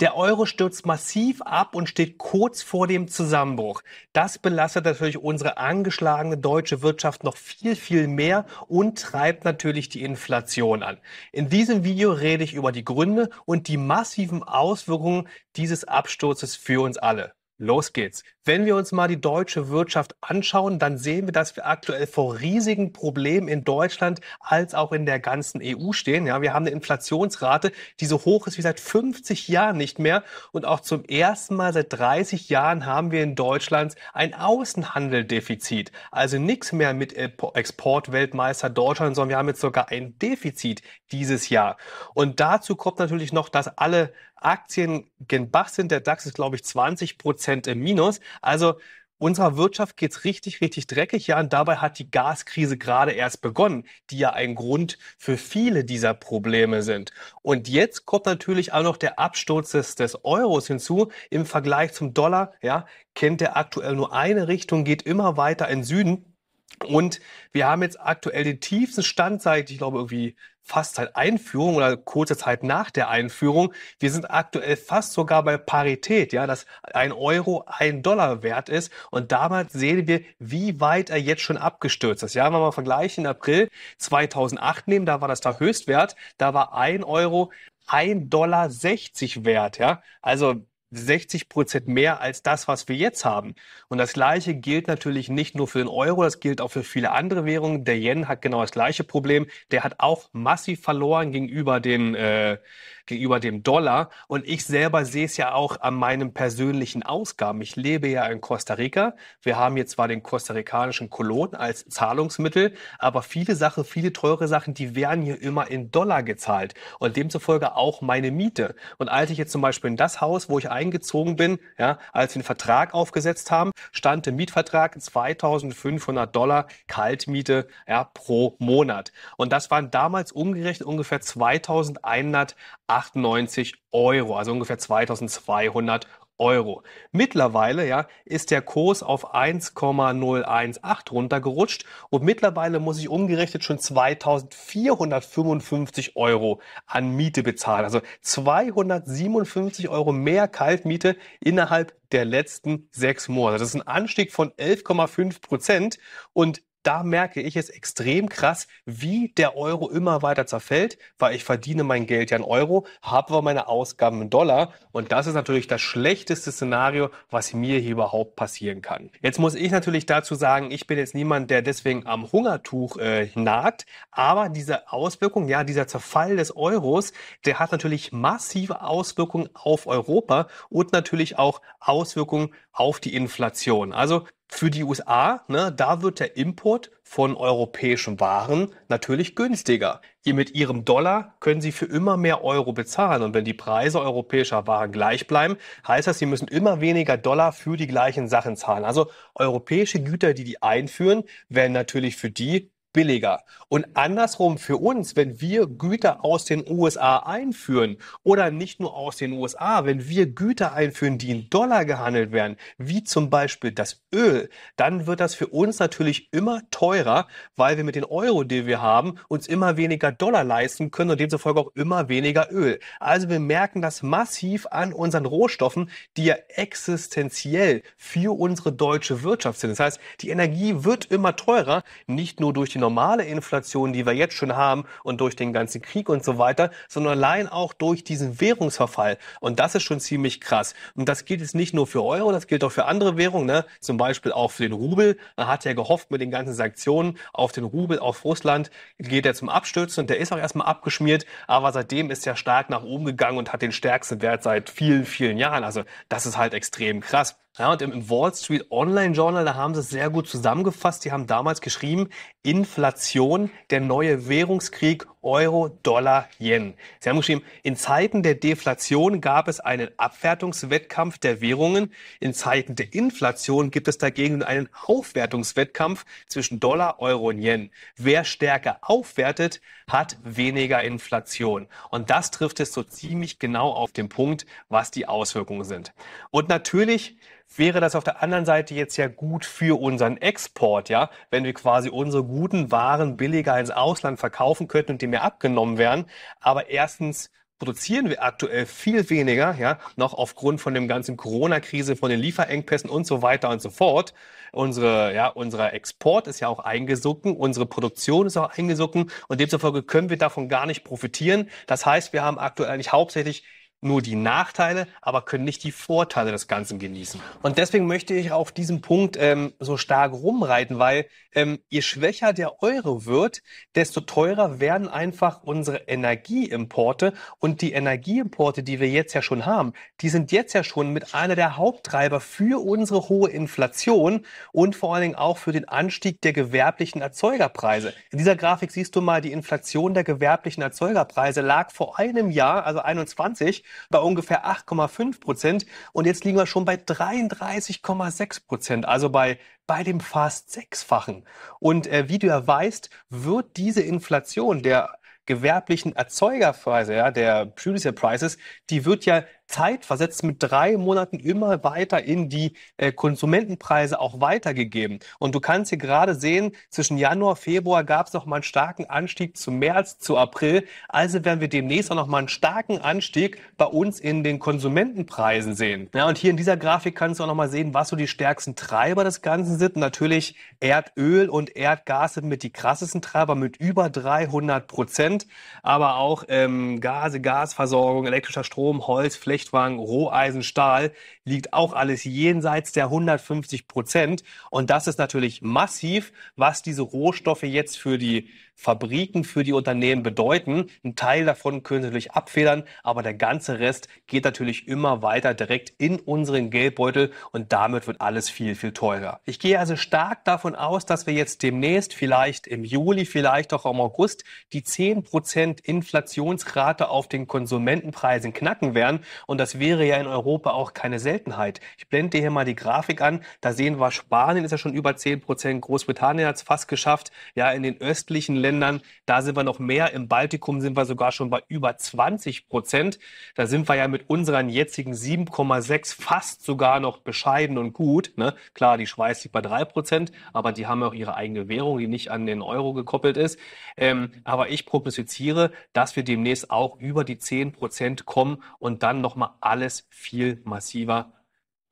Der Euro stürzt massiv ab und steht kurz vor dem Zusammenbruch. Das belastet natürlich unsere angeschlagene deutsche Wirtschaft noch viel, viel mehr und treibt natürlich die Inflation an. In diesem Video rede ich über die Gründe und die massiven Auswirkungen dieses Absturzes für uns alle. Los geht's. Wenn wir uns mal die deutsche Wirtschaft anschauen, dann sehen wir, dass wir aktuell vor riesigen Problemen in Deutschland als auch in der ganzen EU stehen. Ja, wir haben eine Inflationsrate, die so hoch ist wie seit 50 Jahren nicht mehr. Und auch zum ersten Mal seit 30 Jahren haben wir in Deutschland ein Außenhandeldefizit. Also nichts mehr mit Exportweltmeister Deutschland, sondern wir haben jetzt sogar ein Defizit dieses Jahr. Und dazu kommt natürlich noch, dass alle Aktien gen Bach sind. Der DAX ist, glaube ich, 20 Prozent Prozent im Minus. Also unserer Wirtschaft geht es richtig, richtig dreckig. Ja, und dabei hat die Gaskrise gerade erst begonnen, die ja ein Grund für viele dieser Probleme sind. Und jetzt kommt natürlich auch noch der Absturz des, des Euros hinzu im Vergleich zum Dollar. Ja, kennt der aktuell nur eine Richtung, geht immer weiter in Süden. Und wir haben jetzt aktuell den tiefsten Stand seit, ich glaube, irgendwie fast seit Einführung oder kurze Zeit nach der Einführung. Wir sind aktuell fast sogar bei Parität, ja, dass ein Euro ein Dollar wert ist. Und damals sehen wir, wie weit er jetzt schon abgestürzt ist. Ja, wenn wir mal vergleichen, April 2008 nehmen, da war das der Höchstwert, da war ein Euro 1,60 Dollar wert, ja. Also 60 Prozent mehr als das, was wir jetzt haben. Und das Gleiche gilt natürlich nicht nur für den Euro, das gilt auch für viele andere Währungen. Der Yen hat genau das gleiche Problem. Der hat auch massiv verloren gegenüber den äh, gegenüber dem Dollar. Und ich selber sehe es ja auch an meinen persönlichen Ausgaben. Ich lebe ja in Costa Rica. Wir haben jetzt zwar den kostarikanischen Kolon als Zahlungsmittel, aber viele Sachen, viele teure Sachen, die werden hier immer in Dollar gezahlt. Und demzufolge auch meine Miete. Und als ich jetzt zum Beispiel in das Haus, wo ich eingezogen bin, ja, als wir den Vertrag aufgesetzt haben, stand im Mietvertrag 2500 Dollar Kaltmiete ja, pro Monat. Und das waren damals umgerechnet ungefähr 2100 98 Euro, also ungefähr 2200 Euro. Mittlerweile ja, ist der Kurs auf 1,018 runtergerutscht und mittlerweile muss ich umgerechnet schon 2455 Euro an Miete bezahlen. Also 257 Euro mehr Kaltmiete innerhalb der letzten sechs Monate. Das ist ein Anstieg von 11,5 Prozent und da merke ich es extrem krass, wie der Euro immer weiter zerfällt, weil ich verdiene mein Geld ja in Euro, habe aber meine Ausgaben in Dollar und das ist natürlich das schlechteste Szenario, was mir hier überhaupt passieren kann. Jetzt muss ich natürlich dazu sagen, ich bin jetzt niemand, der deswegen am Hungertuch äh, nagt, aber diese Auswirkung, ja, dieser Zerfall des Euros, der hat natürlich massive Auswirkungen auf Europa und natürlich auch Auswirkungen auf die Inflation. Also für die USA, ne, da wird der Import von europäischen Waren natürlich günstiger. Ihr mit ihrem Dollar können sie für immer mehr Euro bezahlen. Und wenn die Preise europäischer Waren gleich bleiben, heißt das, sie müssen immer weniger Dollar für die gleichen Sachen zahlen. Also europäische Güter, die die einführen, werden natürlich für die billiger. Und andersrum für uns, wenn wir Güter aus den USA einführen oder nicht nur aus den USA, wenn wir Güter einführen, die in Dollar gehandelt werden, wie zum Beispiel das Öl, dann wird das für uns natürlich immer teurer, weil wir mit den Euro, die wir haben, uns immer weniger Dollar leisten können und demzufolge auch immer weniger Öl. Also wir merken das massiv an unseren Rohstoffen, die ja existenziell für unsere deutsche Wirtschaft sind. Das heißt, die Energie wird immer teurer, nicht nur durch die normale Inflation, die wir jetzt schon haben und durch den ganzen Krieg und so weiter, sondern allein auch durch diesen Währungsverfall. Und das ist schon ziemlich krass. Und das gilt jetzt nicht nur für Euro, das gilt auch für andere Währungen, ne? zum Beispiel auch für den Rubel. Man hat ja gehofft mit den ganzen Sanktionen auf den Rubel, auf Russland, geht er zum Abstürzen und der ist auch erstmal abgeschmiert, aber seitdem ist er stark nach oben gegangen und hat den stärksten Wert seit vielen, vielen Jahren. Also das ist halt extrem krass. Ja, und im Wall Street Online Journal, da haben sie es sehr gut zusammengefasst. Die haben damals geschrieben, Inflation, der neue Währungskrieg Euro, Dollar, Yen. Sie haben geschrieben, in Zeiten der Deflation gab es einen Abwertungswettkampf der Währungen. In Zeiten der Inflation gibt es dagegen einen Aufwertungswettkampf zwischen Dollar, Euro und Yen. Wer stärker aufwertet, hat weniger Inflation. Und das trifft es so ziemlich genau auf den Punkt, was die Auswirkungen sind. Und natürlich wäre das auf der anderen Seite jetzt ja gut für unseren Export, ja, wenn wir quasi unsere guten Waren billiger ins Ausland verkaufen könnten und viel mehr abgenommen werden. Aber erstens produzieren wir aktuell viel weniger, ja, noch aufgrund von dem ganzen Corona-Krise, von den Lieferengpässen und so weiter und so fort. Unsere, ja, unser Export ist ja auch eingesunken, unsere Produktion ist auch eingesunken und demzufolge können wir davon gar nicht profitieren. Das heißt, wir haben aktuell eigentlich hauptsächlich nur die Nachteile, aber können nicht die Vorteile des Ganzen genießen. Und deswegen möchte ich auf diesem Punkt ähm, so stark rumreiten, weil ähm, je schwächer der Euro wird, desto teurer werden einfach unsere Energieimporte. Und die Energieimporte, die wir jetzt ja schon haben, die sind jetzt ja schon mit einer der Haupttreiber für unsere hohe Inflation und vor allen Dingen auch für den Anstieg der gewerblichen Erzeugerpreise. In dieser Grafik siehst du mal, die Inflation der gewerblichen Erzeugerpreise lag vor einem Jahr, also 21, bei ungefähr 8,5 Prozent. Und jetzt liegen wir schon bei 33,6 Prozent, also bei, bei dem fast sechsfachen. Und äh, wie du ja weißt, wird diese Inflation der gewerblichen Erzeugerpreise, ja, der Producer Prices, die wird ja Zeit versetzt mit drei Monaten immer weiter in die äh, Konsumentenpreise auch weitergegeben. Und du kannst hier gerade sehen, zwischen Januar, Februar gab es nochmal einen starken Anstieg zu März, zu April. Also werden wir demnächst auch nochmal einen starken Anstieg bei uns in den Konsumentenpreisen sehen. Ja, und hier in dieser Grafik kannst du auch nochmal sehen, was so die stärksten Treiber des Ganzen sind. natürlich Erdöl und Erdgas sind mit die krassesten Treiber mit über 300 Prozent. Aber auch ähm, Gase, Gasversorgung, elektrischer Strom, Holz, Fläche, Gewichtwagen, Roheisen, liegt auch alles jenseits der 150 Prozent. Und das ist natürlich massiv, was diese Rohstoffe jetzt für die Fabriken für die Unternehmen bedeuten. Ein Teil davon können Sie natürlich abfedern, aber der ganze Rest geht natürlich immer weiter direkt in unseren Geldbeutel und damit wird alles viel, viel teurer. Ich gehe also stark davon aus, dass wir jetzt demnächst, vielleicht im Juli, vielleicht auch im August, die 10% Inflationsrate auf den Konsumentenpreisen knacken werden. Und das wäre ja in Europa auch keine Seltenheit. Ich blende hier mal die Grafik an. Da sehen wir, Spanien ist ja schon über 10%, Großbritannien hat es fast geschafft. Ja, in den östlichen Ländern Ländern. Da sind wir noch mehr. Im Baltikum sind wir sogar schon bei über 20 Prozent. Da sind wir ja mit unseren jetzigen 7,6 fast sogar noch bescheiden und gut. Ne? Klar, die Schweiz liegt bei 3 Prozent, aber die haben auch ihre eigene Währung, die nicht an den Euro gekoppelt ist. Ähm, aber ich prognostiziere, dass wir demnächst auch über die 10 Prozent kommen und dann nochmal alles viel massiver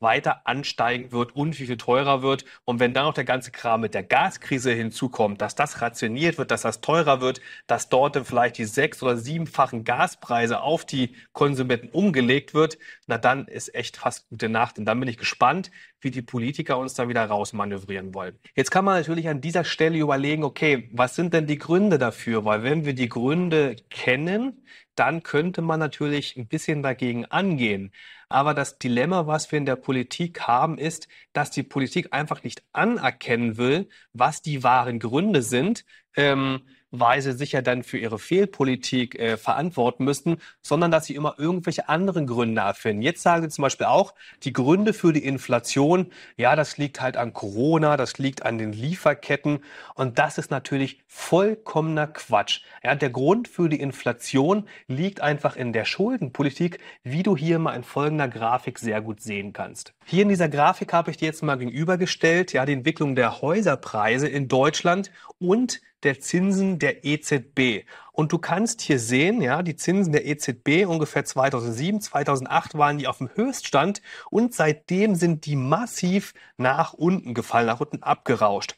weiter ansteigen wird und wie viel teurer wird. Und wenn dann noch der ganze Kram mit der Gaskrise hinzukommt, dass das rationiert wird, dass das teurer wird, dass dort dann vielleicht die sechs- oder siebenfachen Gaspreise auf die Konsumenten umgelegt wird, na dann ist echt fast gute Nacht. Und dann bin ich gespannt, wie die Politiker uns da wieder rausmanövrieren wollen. Jetzt kann man natürlich an dieser Stelle überlegen, okay, was sind denn die Gründe dafür? Weil wenn wir die Gründe kennen, dann könnte man natürlich ein bisschen dagegen angehen. Aber das Dilemma, was wir in der Politik haben, ist, dass die Politik einfach nicht anerkennen will, was die wahren Gründe sind. Ähm, Weise sich dann für ihre Fehlpolitik äh, verantworten müssten, sondern dass sie immer irgendwelche anderen Gründe erfinden. Jetzt sagen sie zum Beispiel auch, die Gründe für die Inflation, ja, das liegt halt an Corona, das liegt an den Lieferketten und das ist natürlich vollkommener Quatsch. Ja, der Grund für die Inflation liegt einfach in der Schuldenpolitik, wie du hier mal in folgender Grafik sehr gut sehen kannst. Hier in dieser Grafik habe ich dir jetzt mal gegenübergestellt, ja, die Entwicklung der Häuserpreise in Deutschland und der Zinsen der EZB. Und du kannst hier sehen, ja, die Zinsen der EZB ungefähr 2007, 2008 waren die auf dem Höchststand und seitdem sind die massiv nach unten gefallen, nach unten abgerauscht.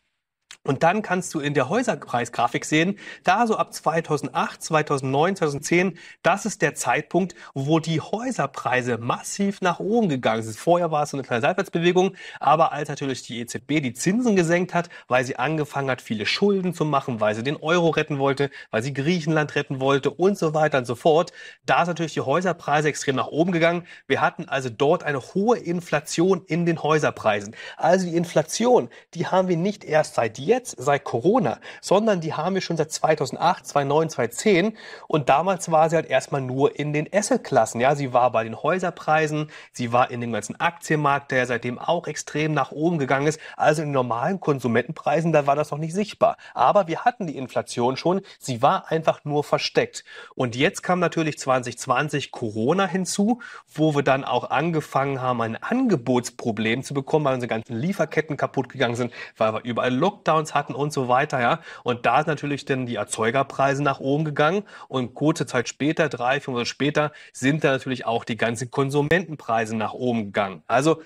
Und dann kannst du in der Häuserpreisgrafik sehen, da so ab 2008, 2009, 2010, das ist der Zeitpunkt, wo die Häuserpreise massiv nach oben gegangen sind. Vorher war es so eine kleine Seitwärtsbewegung, aber als natürlich die EZB die Zinsen gesenkt hat, weil sie angefangen hat, viele Schulden zu machen, weil sie den Euro retten wollte, weil sie Griechenland retten wollte und so weiter und so fort, da ist natürlich die Häuserpreise extrem nach oben gegangen. Wir hatten also dort eine hohe Inflation in den Häuserpreisen. Also die Inflation, die haben wir nicht erst seit jetzt, jetzt seit Corona, sondern die haben wir schon seit 2008, 2009, 2010. Und damals war sie halt erstmal nur in den Assetklassen. Ja, sie war bei den Häuserpreisen, sie war in dem ganzen Aktienmarkt, der seitdem auch extrem nach oben gegangen ist. Also in normalen Konsumentenpreisen, da war das noch nicht sichtbar. Aber wir hatten die Inflation schon. Sie war einfach nur versteckt. Und jetzt kam natürlich 2020 Corona hinzu, wo wir dann auch angefangen haben, ein Angebotsproblem zu bekommen, weil unsere ganzen Lieferketten kaputt gegangen sind, weil wir überall Lockdown Lockdowns hatten und so weiter, ja. Und da sind natürlich dann die Erzeugerpreise nach oben gegangen und kurze Zeit später, drei, fünf Monate später, sind da natürlich auch die ganzen Konsumentenpreise nach oben gegangen. Also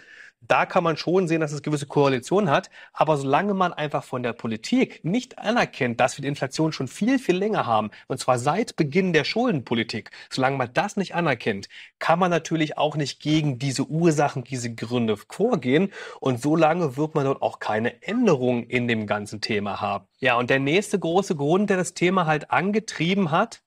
da kann man schon sehen, dass es gewisse Korrelation hat. Aber solange man einfach von der Politik nicht anerkennt, dass wir die Inflation schon viel, viel länger haben, und zwar seit Beginn der Schuldenpolitik, solange man das nicht anerkennt, kann man natürlich auch nicht gegen diese Ursachen, diese Gründe vorgehen. Und solange wird man dort auch keine Änderung in dem ganzen Thema haben. Ja, und der nächste große Grund, der das Thema halt angetrieben hat,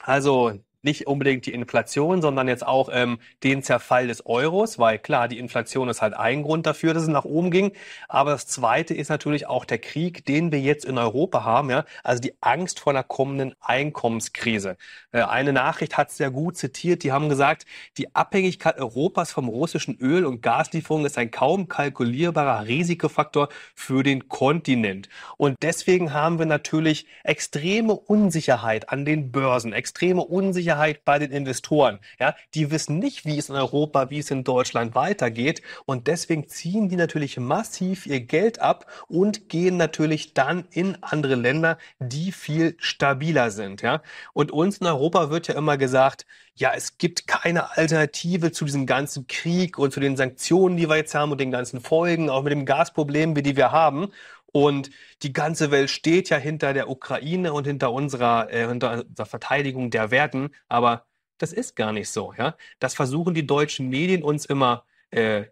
also nicht unbedingt die Inflation, sondern jetzt auch ähm, den Zerfall des Euros, weil klar, die Inflation ist halt ein Grund dafür, dass es nach oben ging. Aber das Zweite ist natürlich auch der Krieg, den wir jetzt in Europa haben, ja, also die Angst vor einer kommenden Einkommenskrise. Äh, eine Nachricht hat sehr gut zitiert, die haben gesagt, die Abhängigkeit Europas vom russischen Öl- und Gaslieferung ist ein kaum kalkulierbarer Risikofaktor für den Kontinent. Und deswegen haben wir natürlich extreme Unsicherheit an den Börsen, extreme Unsicherheit Unsicherheit bei den Investoren. Ja, die wissen nicht, wie es in Europa, wie es in Deutschland weitergeht. Und deswegen ziehen die natürlich massiv ihr Geld ab und gehen natürlich dann in andere Länder, die viel stabiler sind. Ja, und uns in Europa wird ja immer gesagt, ja, es gibt keine Alternative zu diesem ganzen Krieg und zu den Sanktionen, die wir jetzt haben und den ganzen Folgen, auch mit dem Gasproblem, wie die wir haben. Und die ganze Welt steht ja hinter der Ukraine und hinter unserer, äh, hinter unserer Verteidigung der Werten. Aber das ist gar nicht so. Ja? Das versuchen die deutschen Medien uns immer äh,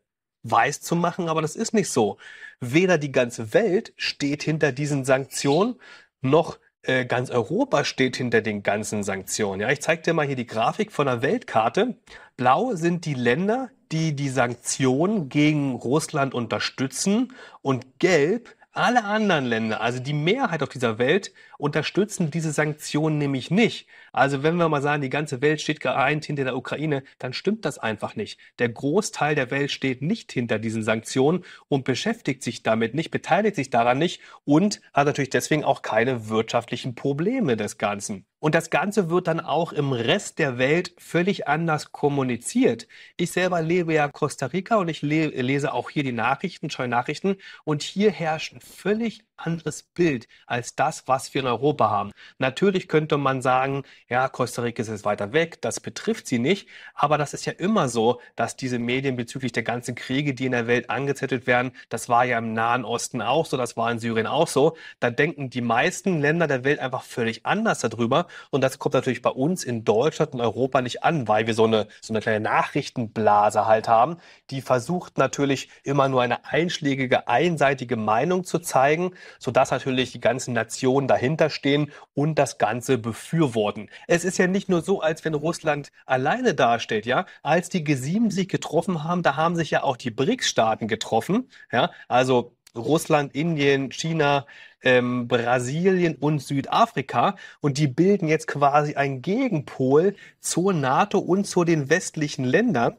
weiß zu machen, aber das ist nicht so. Weder die ganze Welt steht hinter diesen Sanktionen, noch äh, ganz Europa steht hinter den ganzen Sanktionen. Ja, ich zeige dir mal hier die Grafik von der Weltkarte. Blau sind die Länder, die die Sanktionen gegen Russland unterstützen und gelb alle anderen Länder, also die Mehrheit auf dieser Welt, unterstützen diese Sanktionen nämlich nicht. Also wenn wir mal sagen, die ganze Welt steht geeint hinter der Ukraine, dann stimmt das einfach nicht. Der Großteil der Welt steht nicht hinter diesen Sanktionen und beschäftigt sich damit nicht, beteiligt sich daran nicht und hat natürlich deswegen auch keine wirtschaftlichen Probleme des Ganzen. Und das Ganze wird dann auch im Rest der Welt völlig anders kommuniziert. Ich selber lebe ja Costa Rica und ich le lese auch hier die Nachrichten, scheue Nachrichten. Und hier herrscht ein völlig anderes Bild als das, was wir in Europa haben. Natürlich könnte man sagen, ja, Costa Rica ist jetzt weiter weg, das betrifft sie nicht. Aber das ist ja immer so, dass diese Medien bezüglich der ganzen Kriege, die in der Welt angezettelt werden, das war ja im Nahen Osten auch so, das war in Syrien auch so. Da denken die meisten Länder der Welt einfach völlig anders darüber. Und das kommt natürlich bei uns in Deutschland und Europa nicht an, weil wir so eine, so eine kleine Nachrichtenblase halt haben. Die versucht natürlich immer nur eine einschlägige, einseitige Meinung zu zeigen, sodass natürlich die ganzen Nationen dahinter stehen und das Ganze befürworten. Es ist ja nicht nur so, als wenn Russland alleine dasteht, ja. Als die G7 sich getroffen haben, da haben sich ja auch die BRICS-Staaten getroffen, ja. Also Russland, Indien, China, ähm, Brasilien und Südafrika. Und die bilden jetzt quasi ein Gegenpol zur NATO und zu den westlichen Ländern.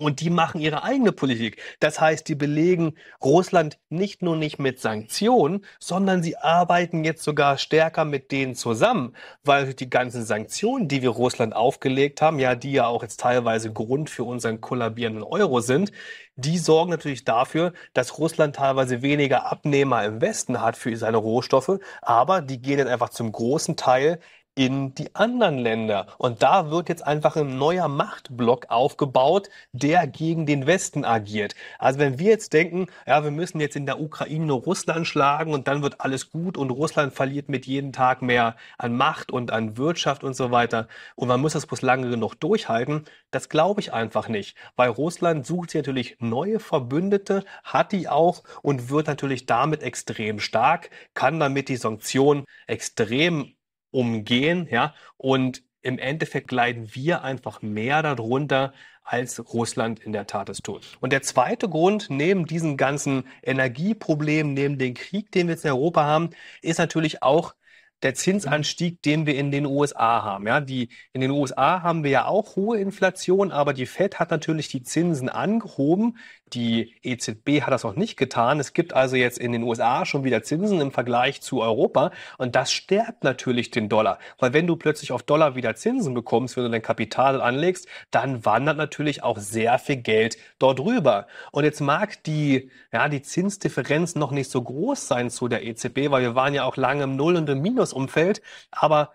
Und die machen ihre eigene Politik. Das heißt, die belegen Russland nicht nur nicht mit Sanktionen, sondern sie arbeiten jetzt sogar stärker mit denen zusammen, weil die ganzen Sanktionen, die wir Russland aufgelegt haben, ja, die ja auch jetzt teilweise Grund für unseren kollabierenden Euro sind, die sorgen natürlich dafür, dass Russland teilweise weniger Abnehmer im Westen hat für seine Rohstoffe, aber die gehen dann einfach zum großen Teil in die anderen Länder. Und da wird jetzt einfach ein neuer Machtblock aufgebaut, der gegen den Westen agiert. Also wenn wir jetzt denken, ja, wir müssen jetzt in der Ukraine nur Russland schlagen und dann wird alles gut und Russland verliert mit jedem Tag mehr an Macht und an Wirtschaft und so weiter und man muss das bloß lange genug durchhalten, das glaube ich einfach nicht, weil Russland sucht sich natürlich neue Verbündete, hat die auch und wird natürlich damit extrem stark, kann damit die Sanktionen extrem umgehen, ja, und im Endeffekt leiden wir einfach mehr darunter, als Russland in der Tat es tut. Und der zweite Grund, neben diesen ganzen Energieproblemen, neben dem Krieg, den wir jetzt in Europa haben, ist natürlich auch der Zinsanstieg, den wir in den USA haben. Ja, die, in den USA haben wir ja auch hohe Inflation, aber die Fed hat natürlich die Zinsen angehoben. Die EZB hat das noch nicht getan. Es gibt also jetzt in den USA schon wieder Zinsen im Vergleich zu Europa. Und das stärkt natürlich den Dollar. Weil wenn du plötzlich auf Dollar wieder Zinsen bekommst, wenn du dein Kapital anlegst, dann wandert natürlich auch sehr viel Geld dort rüber. Und jetzt mag die, ja, die Zinsdifferenz noch nicht so groß sein zu der EZB, weil wir waren ja auch lange im Null- und im Minusumfeld. Aber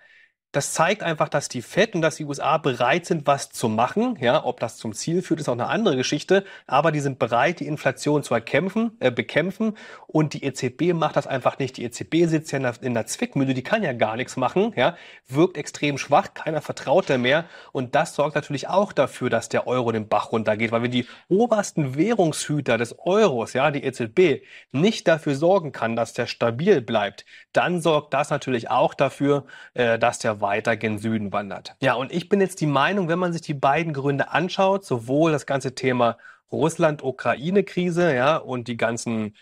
das zeigt einfach, dass die FED und dass die USA bereit sind, was zu machen. Ja, ob das zum Ziel führt, ist auch eine andere Geschichte. Aber die sind bereit, die Inflation zu erkämpfen, äh, bekämpfen. Und die EZB macht das einfach nicht. Die EZB sitzt ja in der, in der Zwickmühle, die kann ja gar nichts machen. Ja, wirkt extrem schwach, keiner vertraut der mehr. Und das sorgt natürlich auch dafür, dass der Euro den Bach runtergeht, weil wenn die obersten Währungshüter des Euros, ja, die EZB, nicht dafür sorgen kann, dass der stabil bleibt. Dann sorgt das natürlich auch dafür, äh, dass der weiter gen Süden wandert. Ja, und ich bin jetzt die Meinung, wenn man sich die beiden Gründe anschaut, sowohl das ganze Thema Russland-Ukraine-Krise ja, und die ganzen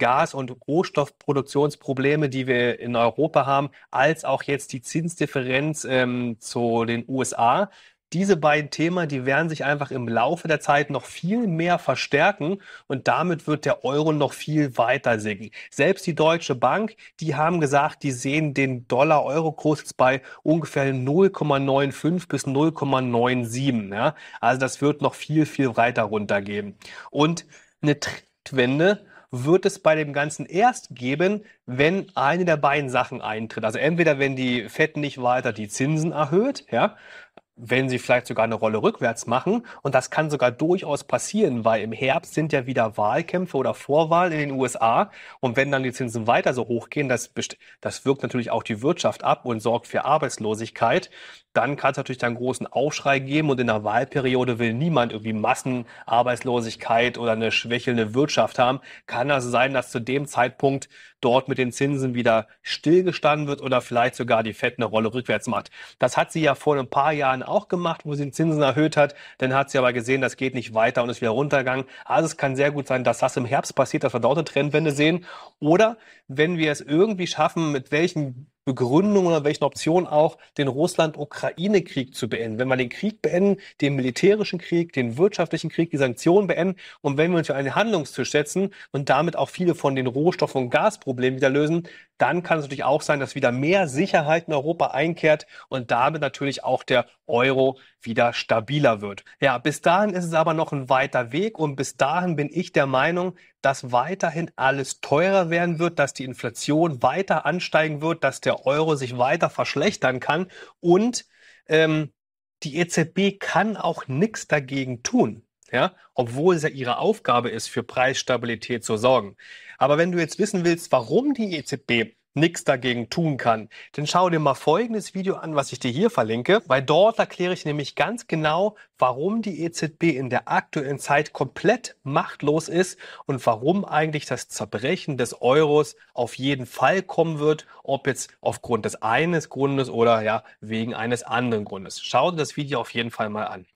Gas- und Rohstoffproduktionsprobleme, die wir in Europa haben, als auch jetzt die Zinsdifferenz ähm, zu den USA, diese beiden Themen, die werden sich einfach im Laufe der Zeit noch viel mehr verstärken und damit wird der Euro noch viel weiter sinken. Selbst die Deutsche Bank, die haben gesagt, die sehen den Dollar-Euro-Kurs jetzt bei ungefähr 0,95 bis 0,97. Ja? Also das wird noch viel, viel weiter runtergehen. Und eine Trendwende wird es bei dem Ganzen erst geben, wenn eine der beiden Sachen eintritt. Also entweder wenn die FED nicht weiter die Zinsen erhöht, ja, wenn sie vielleicht sogar eine Rolle rückwärts machen. Und das kann sogar durchaus passieren, weil im Herbst sind ja wieder Wahlkämpfe oder Vorwahlen in den USA. Und wenn dann die Zinsen weiter so hochgehen, das, das wirkt natürlich auch die Wirtschaft ab und sorgt für Arbeitslosigkeit. Dann kann es natürlich dann großen Aufschrei geben. Und in der Wahlperiode will niemand irgendwie Massenarbeitslosigkeit oder eine schwächelnde Wirtschaft haben. Kann das also sein, dass zu dem Zeitpunkt dort mit den Zinsen wieder stillgestanden wird oder vielleicht sogar die FED eine Rolle rückwärts macht. Das hat sie ja vor ein paar Jahren auch gemacht, wo sie den Zinsen erhöht hat. Dann hat sie aber gesehen, das geht nicht weiter und ist wieder runtergegangen. Also es kann sehr gut sein, dass das im Herbst passiert, dass wir dort eine Trendwende sehen. Oder wenn wir es irgendwie schaffen, mit welchen Begründung oder welchen Option auch, den Russland-Ukraine-Krieg zu beenden. Wenn wir den Krieg beenden, den militärischen Krieg, den wirtschaftlichen Krieg, die Sanktionen beenden und wenn wir uns für einen Handlungstisch setzen und damit auch viele von den Rohstoff- und Gasproblemen wieder lösen, dann kann es natürlich auch sein, dass wieder mehr Sicherheit in Europa einkehrt und damit natürlich auch der Euro wieder stabiler wird. Ja, bis dahin ist es aber noch ein weiter Weg und bis dahin bin ich der Meinung, dass weiterhin alles teurer werden wird, dass die Inflation weiter ansteigen wird, dass der Euro sich weiter verschlechtern kann und ähm, die EZB kann auch nichts dagegen tun, ja, obwohl es ja ihre Aufgabe ist, für Preisstabilität zu sorgen. Aber wenn du jetzt wissen willst, warum die EZB nichts dagegen tun kann. Dann schau dir mal folgendes Video an, was ich dir hier verlinke, weil dort erkläre ich nämlich ganz genau, warum die EZB in der aktuellen Zeit komplett machtlos ist und warum eigentlich das Zerbrechen des Euros auf jeden Fall kommen wird, ob jetzt aufgrund des eines Grundes oder ja wegen eines anderen Grundes. Schau dir das Video auf jeden Fall mal an.